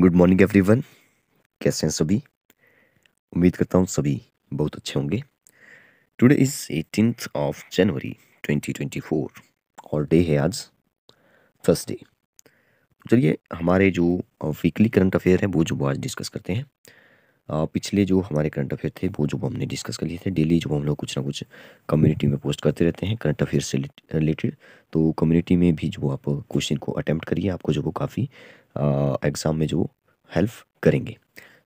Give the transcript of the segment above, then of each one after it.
good morning everyone कैसे हैं सभी उम्मीद करता हूँ सभी बहुत अच्छे होंगे today is eighteen of January 2024 और डे है आज फर्स्ट डे चलिए हमारे जो वीकली करंट अफेयर हैं वो जो आज डिस्कस करते हैं पिछले जो हमारे करंट अफेयर थे वो जो हमने डिस्कस कर लिए थे डेली जो हम लोग कुछ ना कुछ कम्युनिटी में पोस्ट करते रहते हैं करंट अफेयर से रिलेटेड तो कम्युनिटी में भी जो आप क्वेश्चन को अटैम्प्ट करिए आपको जो वो काफ़ी एग्ज़ाम में जो हेल्प करेंगे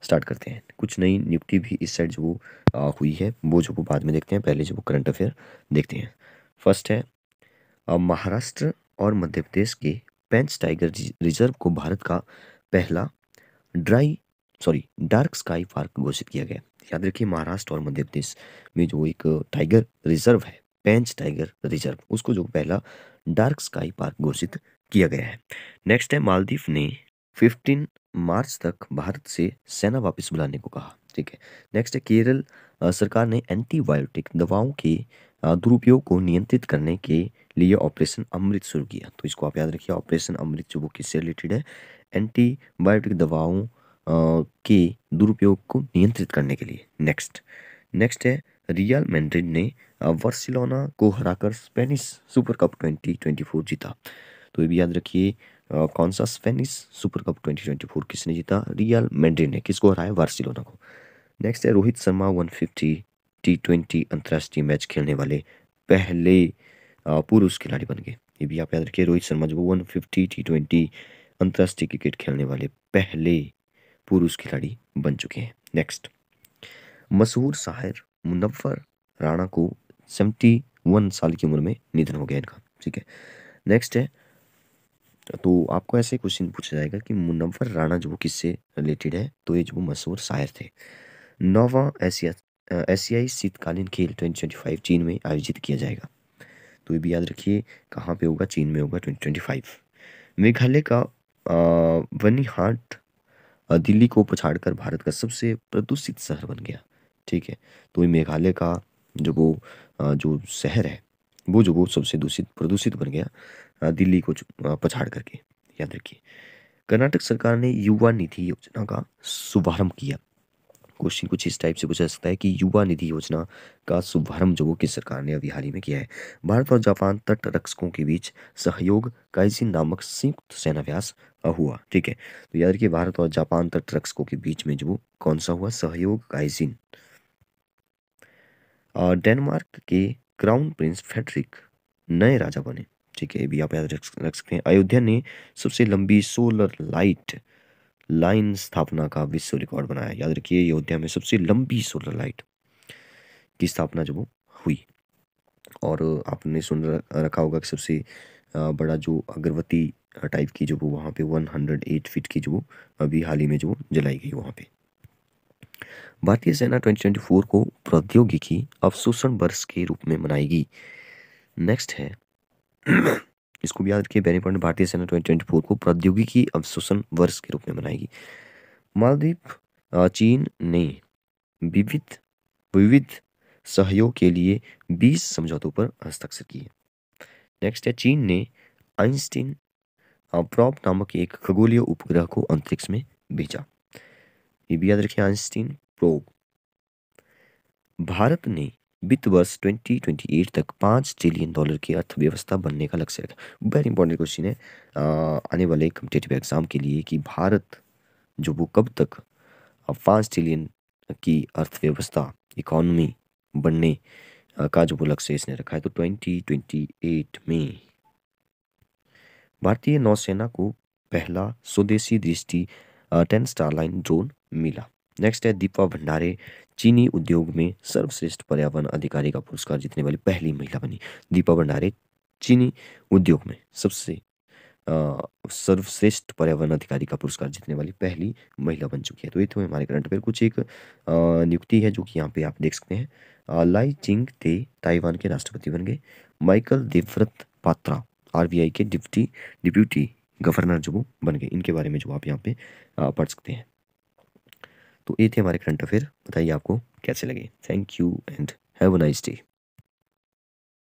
स्टार्ट करते हैं कुछ नई नियुक्ति भी इस साइड जो आ, हुई है वो जो वो बाद में देखते हैं पहले जो वो करंट अफेयर देखते हैं फर्स्ट है महाराष्ट्र और मध्य प्रदेश के पेंच टाइगर रिजर्व को भारत का पहला dry sorry dark sky park घोषित किया गया याद रखिए महाराष्ट्र और मध्य प्रदेश में जो एक टाइगर रिजर्व है पेंच टाइगर रिजर्व उसको जो पहला डार्क स्काई पार्क घोषित किया गया है नेक्स्ट है मालदीव ने 15 मार्च तक भारत से सेना वापस बुलाने को कहा ठीक है नेक्स्ट है केरल सरकार ने एंटीबायोटिक दवाओं के दुरुपयोग को नियंत्रित करने के लिए ऑपरेशन अमृत शुरू किया तो इसको आप याद रखिए ऑपरेशन अमृत जो वो किससे रिलेटेड है एंटीबायोटिक दवाओं के दुरुपयोग को नियंत्रित करने के लिए नेक्स्ट नेक्स्ट है रियल मैंड्रिड ने वर्सिलोना को हराकर स्पेनिश सुपर कप 2024 जीता तो ये भी याद रखिए कौन सा स्पेनिश सुपर कप 2024 किसने जीता रियल मेड्रिड ने किसको हराया बार्सिलोना को नेक्स्ट है रोहित शर्मा 150 टी ट्वेंटी अंतर्राष्ट्रीय मैच खेलने वाले पहले पुरुष खिलाड़ी बन गए ये भी आप याद रखिए रोहित शर्मा जो वन फिफ्टी टी ट्वेंटी अंतर्राष्ट्रीय क्रिकेट खेलने वाले पहले पुरुष खिलाड़ी बन चुके हैं नेक्स्ट मशहूर शायर मुनफ़र राणा को सेवेंटी वन साल की उम्र में निधन हो गया इनका ठीक है नेक्स्ट है अच्छा, तो आपको ऐसे क्वेश्चन पूछा जाएगा कि मुनवर राणा जो किससे रिलेटेड है तो ये जो मशहूर शायर थे नौवा एशिया एशियाई शीतकालीन खेल 2025 चीन में आयोजित किया जाएगा तो ये भी याद रखिए कहाँ पे होगा चीन में होगा 2025 मेघालय का वनी हाट दिल्ली को पछाड़कर भारत का सबसे प्रदूषित शहर बन गया ठीक है तो ये मेघालय का जो वो जो शहर है वो जो वो सबसे दूषित प्रदूषित बन गया दिल्ली को पछाड़ करके याद रखिए कर्नाटक सरकार ने युवा निधि योजना का शुभारंभ किया क्वेश्चन कुछ इस टाइप से पूछा जा सकता है कि युवा निधि योजना का शुभारंभ जो किस सरकार ने अभी हाल ही में किया है भारत और जापान तट रक्षकों के बीच सहयोग काइजिन नामक संयुक्त सेनाभ्यास हुआ ठीक है तो याद रखिए भारत और जापान तट रक्षकों के बीच में जो कौन सा हुआ सहयोग काइजिन डेनमार्क के क्राउन प्रिंस फेडरिक नए राजा बने ठीक है भी आप याद रख सकते हैं अयोध्या ने सबसे लंबी सोलर लाइट लाइन स्थापना का विश्व रिकॉर्ड बनाया याद रखिए अयोध्या में सबसे लंबी सोलर लाइट की स्थापना जो हुई और आपने सुन रखा होगा कि सबसे बड़ा जो अगरबत्ती टाइप की जो वो वहाँ पे 108 फीट की जो अभी हाल ही में जो जलाई गई वहाँ पे भारतीय सेना 2024 को प्रौद्योगिकी अवशोषण वर्ष के रूप में मनाएगी नेक्स्ट है इसको भी याद रखिए बैनिंग पॉइंट भारतीय सेना ट्वेंटी ट्वेंटी फोर को प्रौद्योगिकी अवशोषण वर्ष के रूप में मनाएगी मालदीप चीन ने विविध विविध सहयोग के लिए 20 समझौतों पर हस्ताक्षर किए नेक्स्ट है चीन ने आइंस्टीन प्रॉप नामक एक खगोलीय उपग्रह को अंतरिक्ष में भेजा ये भी याद रखिए आइंस्टीन प्रोब भारत ने वित्त वर्ष 2028 तक पाँच ट्रिलियन डॉलर की अर्थव्यवस्था बनने का लक्ष्य रखा वेरी इंपॉर्टेंट क्वेश्चन है आने वाले कम्पिटेटिव एग्जाम के लिए कि भारत जो वो कब तक पाँच ट्रिलियन की अर्थव्यवस्था इकॉनमी बनने का जो वो लक्ष्य इसने रखा है तो 2028 में भारतीय नौसेना को पहला स्वदेशी Drishti ten Starliner drone मिला नेक्स्ट है दीपा भंडारे चीनी उद्योग में सर्वश्रेष्ठ पर्यावरण अधिकारी का पुरस्कार जीतने वाली पहली महिला बनी दीपा भंडारे चीनी उद्योग में सबसे सर्वश्रेष्ठ पर्यावरण अधिकारी का पुरस्कार जीतने वाली पहली महिला बन चुकी है तो ये तो हमारे करंट अफेयर कुछ एक नियुक्ति है जो कि यहाँ पे आप देख सकते हैं लाई चिंग ते ताइवान के राष्ट्रपति बन गए माइकल देवव्रत पात्रा आरबीआई के डिप्टी डिप्यूटी गवर्नर जो बन गए इनके बारे में जो आप यहाँ पे पढ़ सकते हैं तो ये थे हमारे करंट अफेयर बताइए आपको कैसे लगे thank you and have a nice day